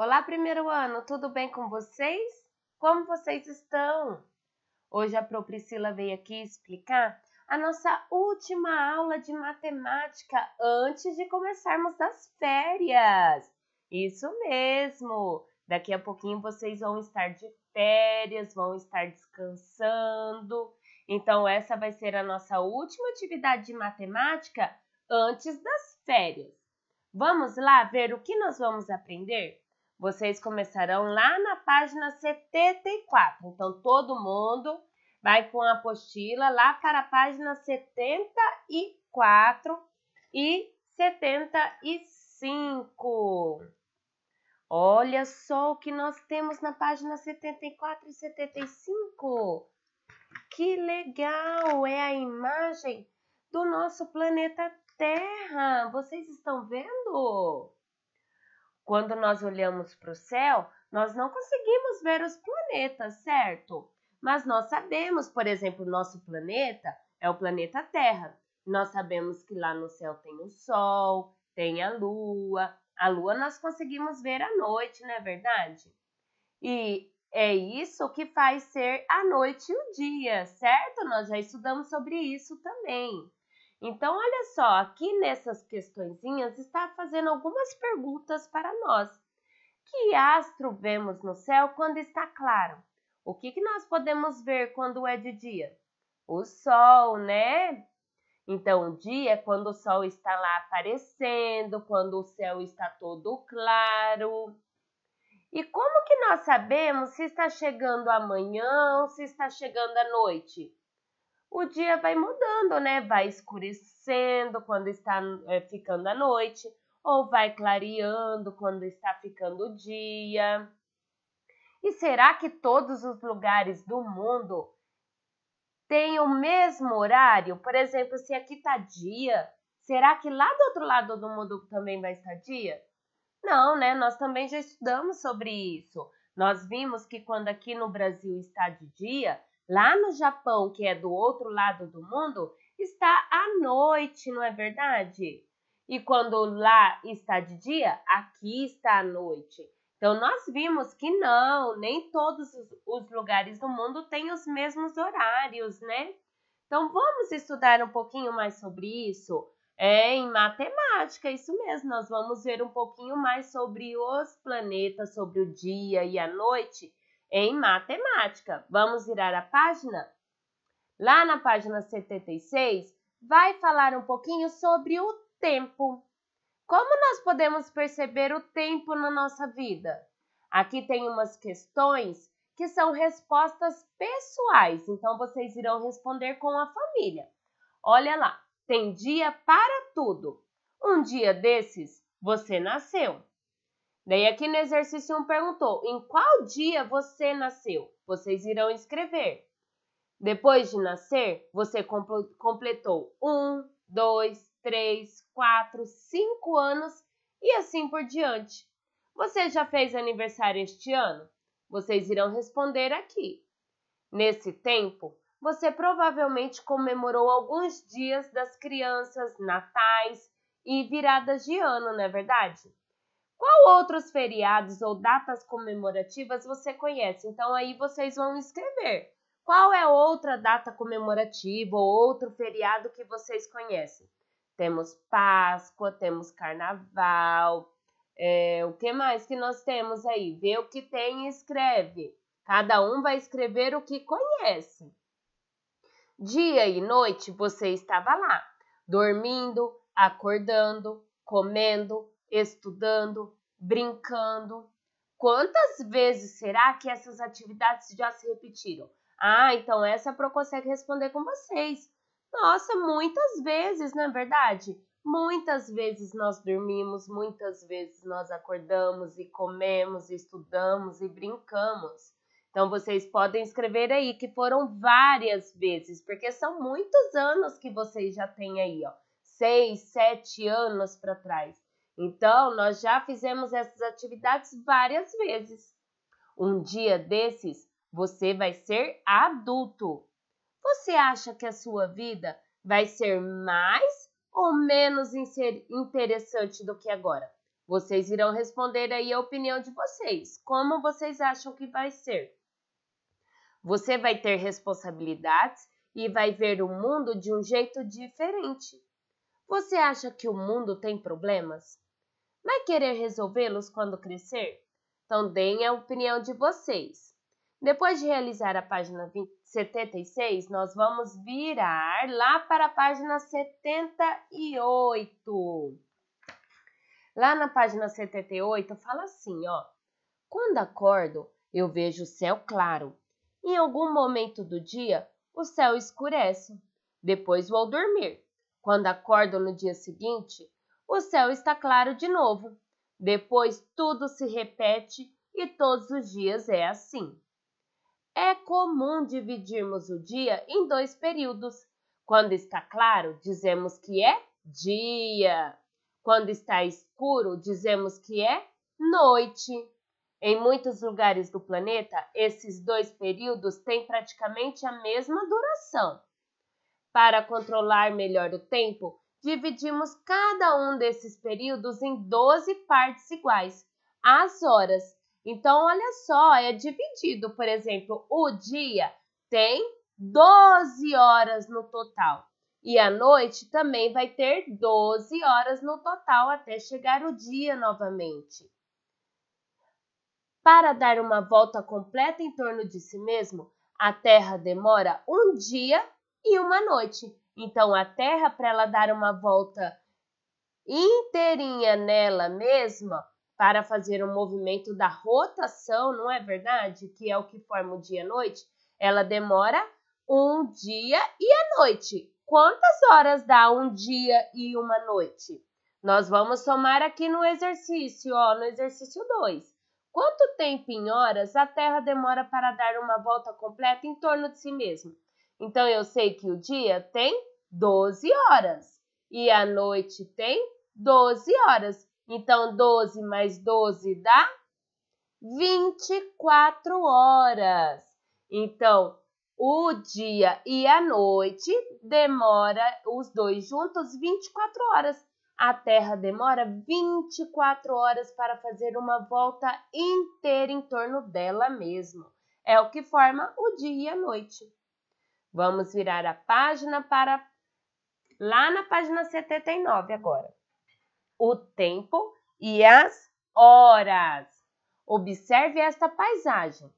Olá, primeiro ano, tudo bem com vocês? Como vocês estão? Hoje a Pro Priscila veio aqui explicar a nossa última aula de matemática antes de começarmos as férias. Isso mesmo! Daqui a pouquinho vocês vão estar de férias, vão estar descansando. Então, essa vai ser a nossa última atividade de matemática antes das férias. Vamos lá ver o que nós vamos aprender? Vocês começarão lá na página 74. Então, todo mundo vai com a apostila lá para a página 74 e 75. Olha só o que nós temos na página 74 e 75. Que legal! É a imagem do nosso planeta Terra. Vocês estão vendo? Quando nós olhamos para o céu, nós não conseguimos ver os planetas, certo? Mas nós sabemos, por exemplo, nosso planeta é o planeta Terra. Nós sabemos que lá no céu tem o Sol, tem a Lua. A Lua nós conseguimos ver à noite, não é verdade? E é isso que faz ser a noite e o dia, certo? Nós já estudamos sobre isso também. Então, olha só, aqui nessas questõezinhas está fazendo algumas perguntas para nós. Que astro vemos no céu quando está claro? O que, que nós podemos ver quando é de dia? O sol, né? Então, o dia é quando o sol está lá aparecendo, quando o céu está todo claro. E como que nós sabemos se está chegando amanhã ou se está chegando à noite? o dia vai mudando, né? Vai escurecendo quando está é, ficando a noite, ou vai clareando quando está ficando o dia. E será que todos os lugares do mundo têm o mesmo horário? Por exemplo, se aqui está dia, será que lá do outro lado do mundo também vai estar dia? Não, né? Nós também já estudamos sobre isso. Nós vimos que quando aqui no Brasil está de dia, Lá no Japão, que é do outro lado do mundo, está à noite, não é verdade? E quando lá está de dia, aqui está à noite. Então, nós vimos que não, nem todos os lugares do mundo têm os mesmos horários, né? Então, vamos estudar um pouquinho mais sobre isso? É em matemática, isso mesmo. Nós vamos ver um pouquinho mais sobre os planetas, sobre o dia e a noite em matemática. Vamos virar a página? Lá na página 76, vai falar um pouquinho sobre o tempo. Como nós podemos perceber o tempo na nossa vida? Aqui tem umas questões que são respostas pessoais, então vocês irão responder com a família. Olha lá, tem dia para tudo. Um dia desses, você nasceu. Daí aqui no exercício 1 um perguntou: em qual dia você nasceu? Vocês irão escrever. Depois de nascer, você completou 1, 2, 3, 4, 5 anos e assim por diante. Você já fez aniversário este ano? Vocês irão responder aqui. Nesse tempo, você provavelmente comemorou alguns dias das crianças, natais e viradas de ano, não é verdade? Qual outros feriados ou datas comemorativas você conhece? Então aí vocês vão escrever. Qual é outra data comemorativa ou outro feriado que vocês conhecem? Temos Páscoa, temos Carnaval, é, o que mais que nós temos aí? Vê o que tem e escreve. Cada um vai escrever o que conhece. Dia e noite você estava lá, dormindo, acordando, comendo, estudando, brincando. Quantas vezes será que essas atividades já se repetiram? Ah, então essa a Pro consegue responder com vocês. Nossa, muitas vezes, não é verdade? Muitas vezes nós dormimos, muitas vezes nós acordamos e comemos, e estudamos e brincamos. Então vocês podem escrever aí que foram várias vezes, porque são muitos anos que vocês já têm aí, ó. Seis, sete anos para trás. Então, nós já fizemos essas atividades várias vezes. Um dia desses, você vai ser adulto. Você acha que a sua vida vai ser mais ou menos interessante do que agora? Vocês irão responder aí a opinião de vocês. Como vocês acham que vai ser? Você vai ter responsabilidades e vai ver o mundo de um jeito diferente. Você acha que o mundo tem problemas? vai querer resolvê-los quando crescer? Então deem a opinião de vocês. Depois de realizar a página 20, 76, nós vamos virar lá para a página 78. Lá na página 78 fala assim, ó: Quando acordo, eu vejo o céu claro. Em algum momento do dia, o céu escurece. Depois vou dormir. Quando acordo no dia seguinte, o céu está claro de novo. Depois tudo se repete e todos os dias é assim. É comum dividirmos o dia em dois períodos. Quando está claro, dizemos que é dia. Quando está escuro, dizemos que é noite. Em muitos lugares do planeta, esses dois períodos têm praticamente a mesma duração. Para controlar melhor o tempo, dividimos cada um desses períodos em 12 partes iguais, as horas. Então, olha só, é dividido, por exemplo, o dia tem 12 horas no total. E a noite também vai ter 12 horas no total até chegar o dia novamente. Para dar uma volta completa em torno de si mesmo, a Terra demora um dia e uma noite. Então, a Terra, para ela dar uma volta inteirinha nela mesma, para fazer o um movimento da rotação, não é verdade? Que é o que forma o dia e a noite. Ela demora um dia e a noite. Quantas horas dá um dia e uma noite? Nós vamos somar aqui no exercício, ó, no exercício 2. Quanto tempo em horas a Terra demora para dar uma volta completa em torno de si mesma? Então eu sei que o dia tem 12 horas. E a noite tem 12 horas. Então, 12 mais 12 dá 24 horas. Então, o dia e a noite demora os dois juntos 24 horas. A Terra demora 24 horas para fazer uma volta inteira em torno dela mesma. É o que forma o dia e a noite. Vamos virar a página para lá na página 79 agora. O tempo e as horas. Observe esta paisagem.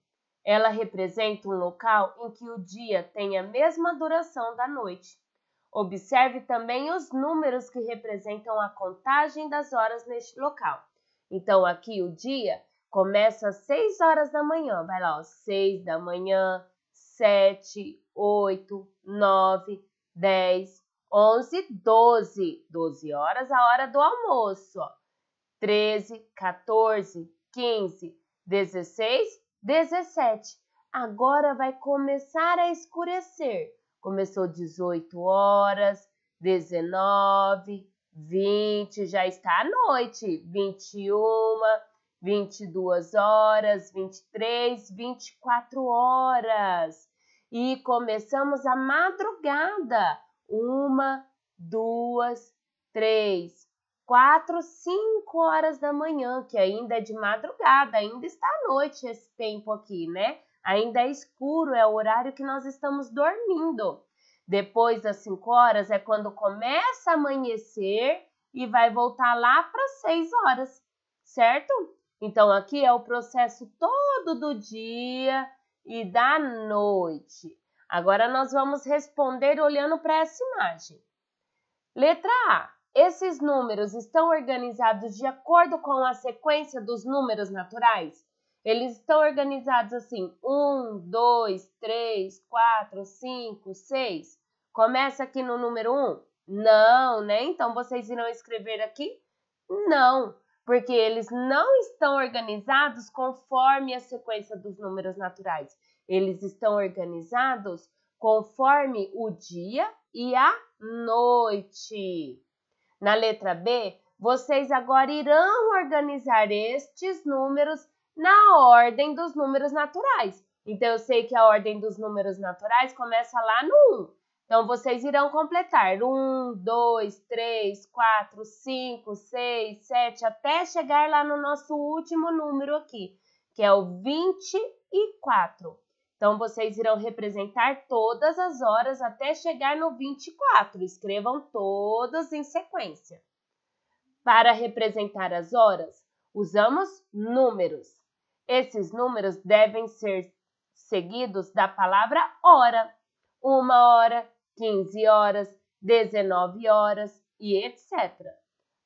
Ela representa um local em que o dia tem a mesma duração da noite. Observe também os números que representam a contagem das horas neste local. Então, aqui o dia começa às 6 horas da manhã. Vai lá, ó, 6 da manhã, 7, 8, 9, 10, 11, 12. 12 horas, a hora do almoço. 13, 14, 15, 16, 17. Agora vai começar a escurecer. Começou 18 horas, 19, 20, já está à noite. 21, 22 horas, 23, 24 horas. E começamos a madrugada uma, duas, três, quatro, cinco horas da manhã, que ainda é de madrugada, ainda está à noite esse tempo aqui, né? Ainda é escuro, é o horário que nós estamos dormindo. Depois das 5 horas é quando começa a amanhecer e vai voltar lá para 6 horas, certo? Então aqui é o processo todo do dia e da noite. Agora nós vamos responder olhando para essa imagem. Letra A. Esses números estão organizados de acordo com a sequência dos números naturais? Eles estão organizados assim: 1, 2, 3, 4, 5, 6. Começa aqui no número 1? Não, né? Então vocês irão escrever aqui? Não, porque eles não estão organizados conforme a sequência dos números naturais. Eles estão organizados conforme o dia e a noite. Na letra B, vocês agora irão organizar estes números na ordem dos números naturais. Então, eu sei que a ordem dos números naturais começa lá no 1. Então, vocês irão completar 1, 2, 3, 4, 5, 6, 7, até chegar lá no nosso último número aqui, que é o 24. Então, vocês irão representar todas as horas até chegar no 24. Escrevam todas em sequência. Para representar as horas, usamos números. Esses números devem ser seguidos da palavra hora. Uma hora, 15 horas, 19 horas e etc.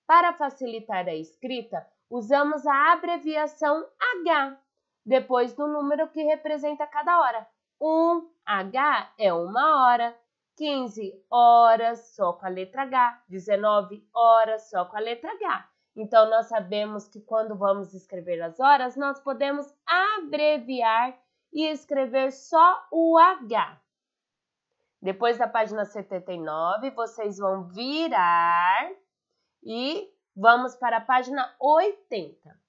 Para facilitar a escrita, usamos a abreviação H depois do número que representa cada hora. 1 H é uma hora, 15 horas só com a letra H, 19 horas só com a letra H. Então, nós sabemos que quando vamos escrever as horas, nós podemos abreviar e escrever só o H. Depois da página 79, vocês vão virar e vamos para a página 80.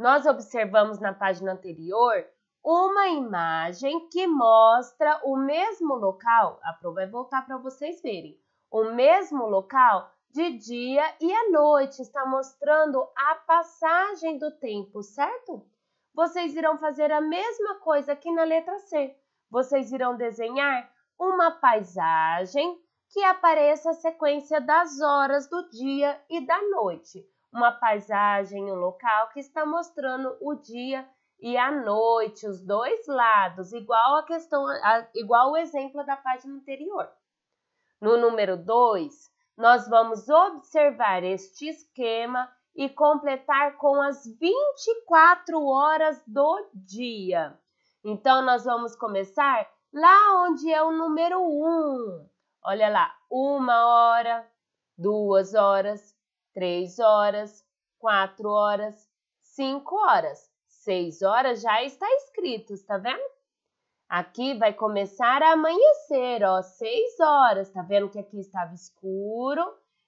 Nós observamos na página anterior uma imagem que mostra o mesmo local, a prova vai voltar para vocês verem, o mesmo local de dia e à noite, está mostrando a passagem do tempo, certo? Vocês irão fazer a mesma coisa aqui na letra C. Vocês irão desenhar uma paisagem que apareça a sequência das horas do dia e da noite uma paisagem, um local que está mostrando o dia e a noite, os dois lados, igual a questão, a, igual o exemplo da página anterior. No número 2, nós vamos observar este esquema e completar com as 24 horas do dia. Então, nós vamos começar lá onde é o número 1. Um. Olha lá, uma hora, duas horas, três horas, quatro horas, cinco horas. Seis horas já está escrito, tá vendo? Aqui vai começar a amanhecer, ó, seis horas. Tá vendo que aqui estava escuro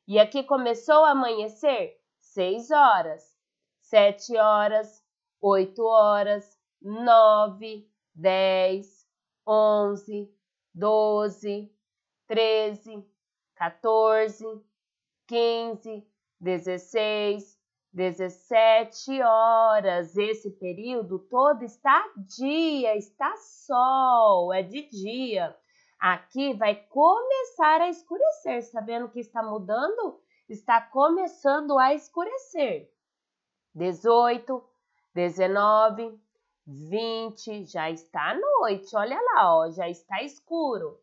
e aqui começou a amanhecer? Seis horas, sete horas, oito horas, nove, dez, onze, doze, treze, 14, quinze 16, 17 horas. Esse período todo está dia, está sol, é de dia. Aqui vai começar a escurecer, sabendo que está mudando, está começando a escurecer. 18, 19, 20, já está à noite, olha lá, ó, já está escuro.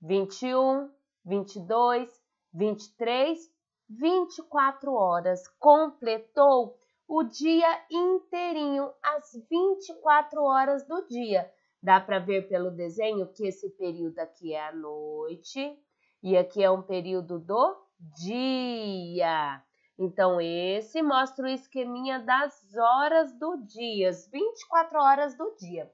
21, 22, 23, 24 horas. Completou o dia inteirinho, as 24 horas do dia. Dá para ver pelo desenho que esse período aqui é a noite e aqui é um período do dia. Então, esse mostra o esqueminha das horas do dia, as 24 horas do dia.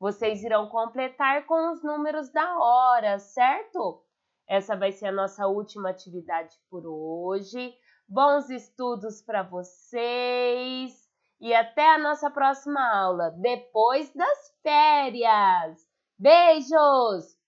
Vocês irão completar com os números da hora, certo? Essa vai ser a nossa última atividade por hoje. Bons estudos para vocês e até a nossa próxima aula, depois das férias. Beijos!